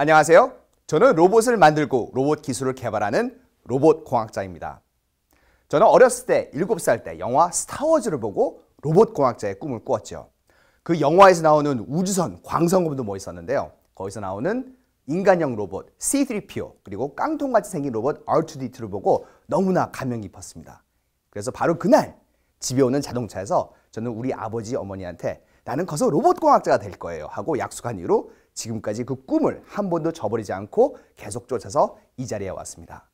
안녕하세요. 저는 로봇을 만들고 로봇 기술을 개발하는 로봇 공학자입니다. 저는 어렸을 때 7살 때 영화 스타워즈를 보고 로봇 공학자의 꿈을 꾸었죠. 그 영화에서 나오는 우주선 광선검도 멋있었는데요. 뭐 거기서 나오는 인간형 로봇 C3PO 그리고 깡통같이 생긴 로봇 R2D2를 보고 너무나 감명 깊었습니다. 그래서 바로 그날 집에 오는 자동차에서 저는 우리 아버지 어머니한테 나는 커서 로봇공학자가 될 거예요 하고 약속한 이후로 지금까지 그 꿈을 한 번도 저버리지 않고 계속 쫓아서 이 자리에 왔습니다.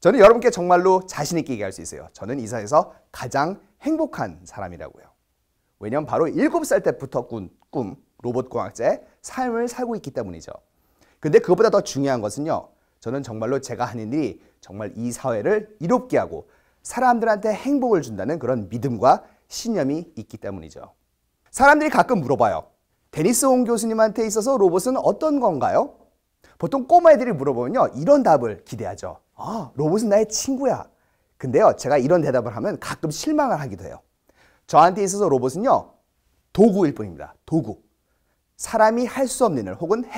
저는 여러분께 정말로 자신있게 얘기할 수 있어요. 저는 이사에서 가장 행복한 사람이라고요. 왜냐면 하 바로 7살 때부터 꾼 꿈, 로봇공학자의 삶을 살고 있기 때문이죠. 근데 그것보다 더 중요한 것은요. 저는 정말로 제가 하는 일이 정말 이 사회를 이롭게 하고 사람들한테 행복을 준다는 그런 믿음과 신념이 있기 때문이죠. 사람들이 가끔 물어봐요. 데니스 홍 교수님한테 있어서 로봇은 어떤 건가요? 보통 꼬마애들이 물어보면요. 이런 답을 기대하죠. 아, 로봇은 나의 친구야. 근데요. 제가 이런 대답을 하면 가끔 실망을 하기도 해요. 저한테 있어서 로봇은요. 도구일 뿐입니다. 도구. 사람이 할 수 없는 일 혹은 해